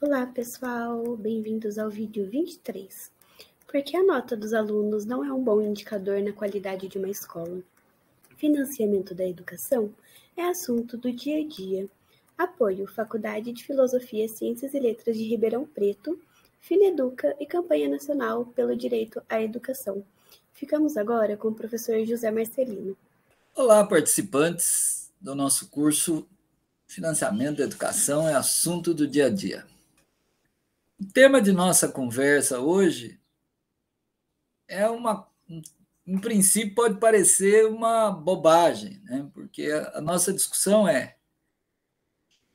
Olá, pessoal! Bem-vindos ao vídeo 23. Por que a nota dos alunos não é um bom indicador na qualidade de uma escola? Financiamento da educação é assunto do dia a dia. Apoio Faculdade de Filosofia, Ciências e Letras de Ribeirão Preto, Fineduca e Campanha Nacional pelo Direito à Educação. Ficamos agora com o professor José Marcelino. Olá, participantes do nosso curso Financiamento da Educação é assunto do dia a dia. O tema de nossa conversa hoje é uma. Em princípio, pode parecer uma bobagem, né? porque a nossa discussão é: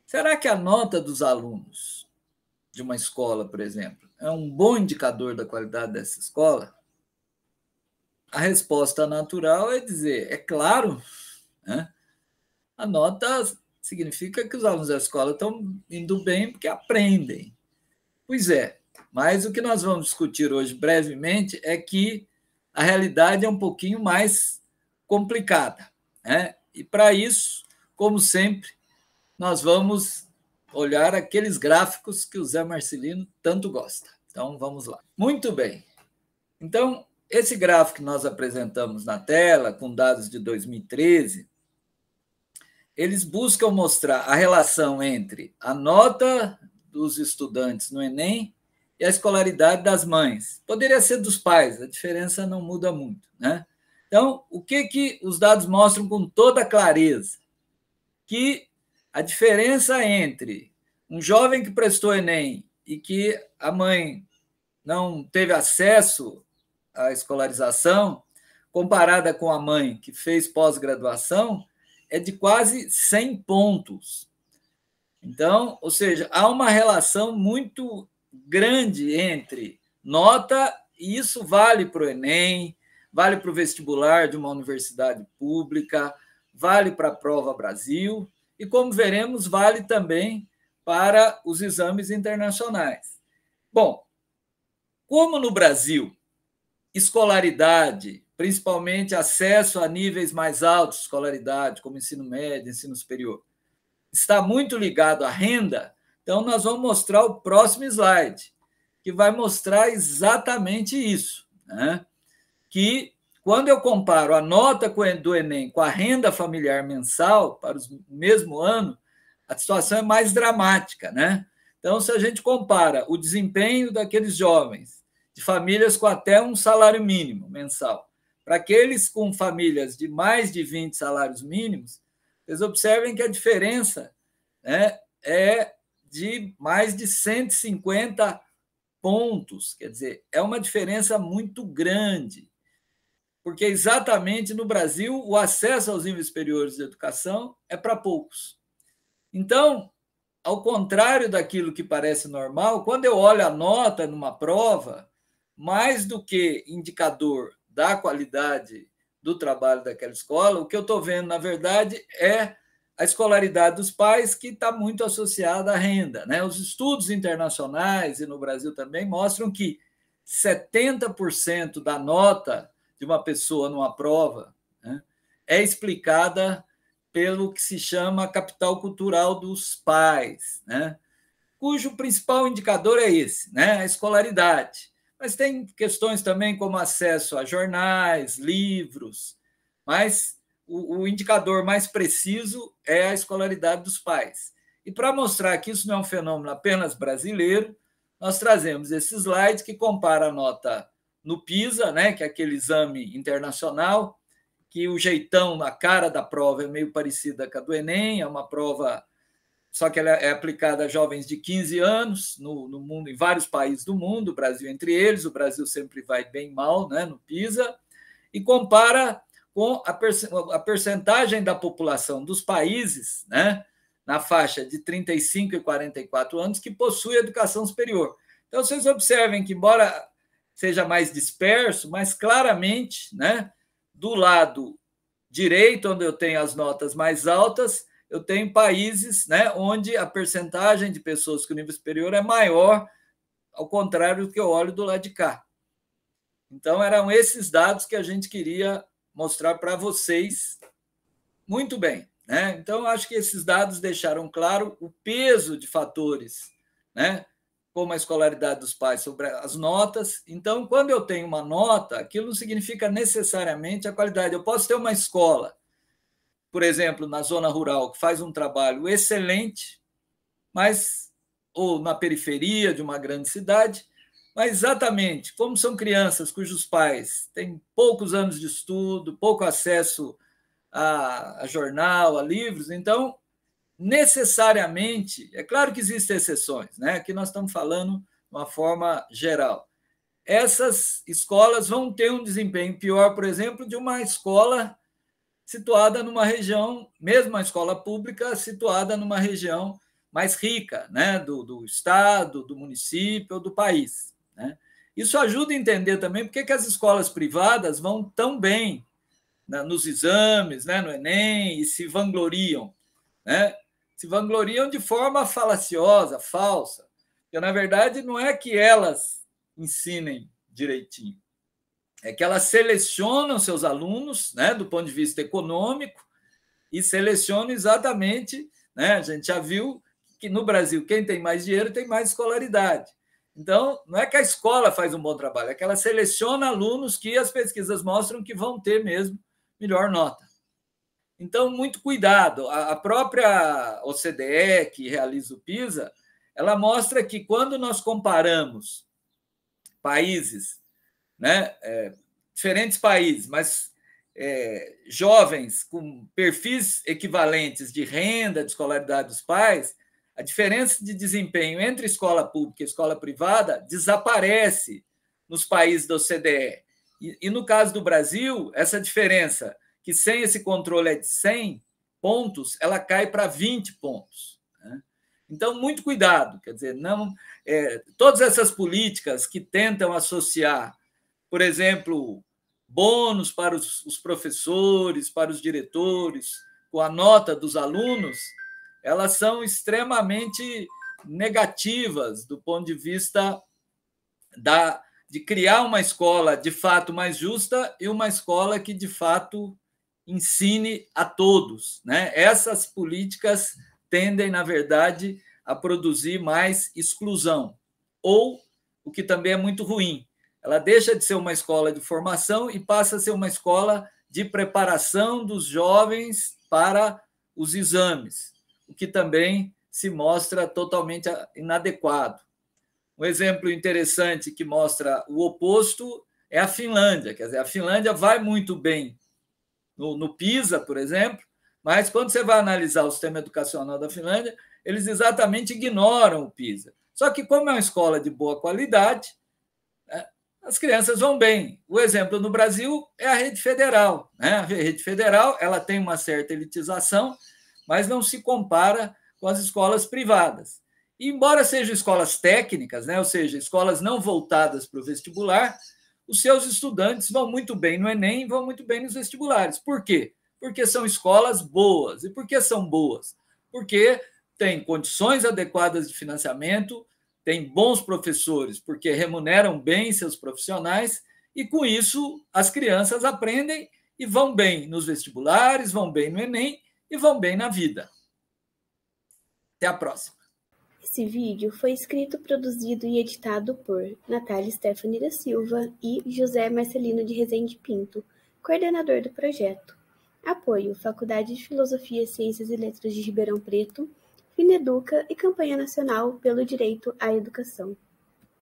será que a nota dos alunos de uma escola, por exemplo, é um bom indicador da qualidade dessa escola? A resposta natural é dizer: é claro, né? a nota significa que os alunos da escola estão indo bem porque aprendem. Pois é, mas o que nós vamos discutir hoje brevemente é que a realidade é um pouquinho mais complicada. Né? E para isso, como sempre, nós vamos olhar aqueles gráficos que o Zé Marcelino tanto gosta. Então vamos lá. Muito bem. Então, esse gráfico que nós apresentamos na tela, com dados de 2013, eles buscam mostrar a relação entre a nota dos estudantes no Enem é e a escolaridade das mães. Poderia ser dos pais, a diferença não muda muito. Né? Então, o que, que os dados mostram com toda clareza? Que a diferença entre um jovem que prestou Enem e que a mãe não teve acesso à escolarização, comparada com a mãe que fez pós-graduação, é de quase 100 pontos. Então, ou seja, há uma relação muito grande entre nota, e isso vale para o Enem, vale para o vestibular de uma universidade pública, vale para a Prova Brasil, e como veremos, vale também para os exames internacionais. Bom, como no Brasil, escolaridade, principalmente acesso a níveis mais altos de escolaridade, como ensino médio, ensino superior, está muito ligado à renda, então nós vamos mostrar o próximo slide, que vai mostrar exatamente isso. Né? Que quando eu comparo a nota do Enem com a renda familiar mensal para o mesmo ano, a situação é mais dramática, né? Então, se a gente compara o desempenho daqueles jovens de famílias com até um salário mínimo mensal, para aqueles com famílias de mais de 20 salários mínimos, vocês observem que a diferença né, é de mais de 150 pontos. Quer dizer, é uma diferença muito grande, porque exatamente no Brasil o acesso aos níveis superiores de educação é para poucos. Então, ao contrário daquilo que parece normal, quando eu olho a nota numa prova, mais do que indicador da qualidade do trabalho daquela escola, o que eu estou vendo, na verdade, é a escolaridade dos pais que está muito associada à renda. Né? Os estudos internacionais e no Brasil também mostram que 70% da nota de uma pessoa numa prova né, é explicada pelo que se chama capital cultural dos pais, né? cujo principal indicador é esse, né? a escolaridade. Mas tem questões também como acesso a jornais, livros, mas o, o indicador mais preciso é a escolaridade dos pais. E para mostrar que isso não é um fenômeno apenas brasileiro, nós trazemos esse slide que compara a nota no PISA, né, que é aquele exame internacional, que o jeitão, a cara da prova é meio parecida com a do Enem, é uma prova só que ela é aplicada a jovens de 15 anos no, no mundo, em vários países do mundo, o Brasil entre eles, o Brasil sempre vai bem mal né, no PISA, e compara com a, a percentagem da população dos países né, na faixa de 35 e 44 anos que possui educação superior. Então, vocês observem que, embora seja mais disperso, mas claramente, né, do lado direito, onde eu tenho as notas mais altas, eu tenho países né, onde a percentagem de pessoas com nível superior é maior, ao contrário do que eu olho do lado de cá. Então, eram esses dados que a gente queria mostrar para vocês muito bem. Né? Então, acho que esses dados deixaram claro o peso de fatores, né? como a escolaridade dos pais sobre as notas. Então, quando eu tenho uma nota, aquilo não significa necessariamente a qualidade. Eu posso ter uma escola por exemplo, na zona rural, que faz um trabalho excelente, mas ou na periferia de uma grande cidade, mas exatamente como são crianças cujos pais têm poucos anos de estudo, pouco acesso a, a jornal, a livros, então necessariamente, é claro que existem exceções, né? Aqui nós estamos falando de uma forma geral. Essas escolas vão ter um desempenho pior, por exemplo, de uma escola situada numa região, mesmo a escola pública, situada numa região mais rica, né, do, do estado, do município, do país. Né? Isso ajuda a entender também por que as escolas privadas vão tão bem né, nos exames, né, no Enem, e se vangloriam. Né? Se vangloriam de forma falaciosa, falsa. Porque, na verdade, não é que elas ensinem direitinho é que elas selecionam seus alunos, né, do ponto de vista econômico, e selecionam exatamente, né, a gente já viu que no Brasil quem tem mais dinheiro tem mais escolaridade. Então, não é que a escola faz um bom trabalho, é que ela seleciona alunos que as pesquisas mostram que vão ter mesmo melhor nota. Então, muito cuidado. A própria OCDE, que realiza o PISA, ela mostra que quando nós comparamos países né? É, diferentes países, mas é, jovens com perfis equivalentes de renda, de escolaridade dos pais, a diferença de desempenho entre escola pública e escola privada desaparece nos países da OCDE. E, e no caso do Brasil, essa diferença, que sem esse controle é de 100 pontos, ela cai para 20 pontos. Né? Então, muito cuidado, quer dizer, não é, todas essas políticas que tentam associar por exemplo, bônus para os, os professores, para os diretores, com a nota dos alunos, elas são extremamente negativas do ponto de vista da, de criar uma escola de fato mais justa e uma escola que de fato ensine a todos. Né? Essas políticas tendem, na verdade, a produzir mais exclusão, ou o que também é muito ruim, ela deixa de ser uma escola de formação e passa a ser uma escola de preparação dos jovens para os exames, o que também se mostra totalmente inadequado. Um exemplo interessante que mostra o oposto é a Finlândia. Quer dizer, a Finlândia vai muito bem no, no PISA, por exemplo, mas quando você vai analisar o sistema educacional da Finlândia, eles exatamente ignoram o PISA. Só que, como é uma escola de boa qualidade, as crianças vão bem. O exemplo no Brasil é a rede federal. Né? A rede federal ela tem uma certa elitização, mas não se compara com as escolas privadas. E, embora sejam escolas técnicas, né? ou seja, escolas não voltadas para o vestibular, os seus estudantes vão muito bem no Enem vão muito bem nos vestibulares. Por quê? Porque são escolas boas. E por que são boas? Porque têm condições adequadas de financiamento, tem bons professores, porque remuneram bem seus profissionais, e com isso as crianças aprendem e vão bem nos vestibulares, vão bem no Enem e vão bem na vida. Até a próxima. Esse vídeo foi escrito, produzido e editado por Natália Stephanie da Silva e José Marcelino de Rezende Pinto, coordenador do projeto. Apoio Faculdade de Filosofia, Ciências e Letras de Ribeirão Preto, Fineduca e campanha nacional pelo direito à educação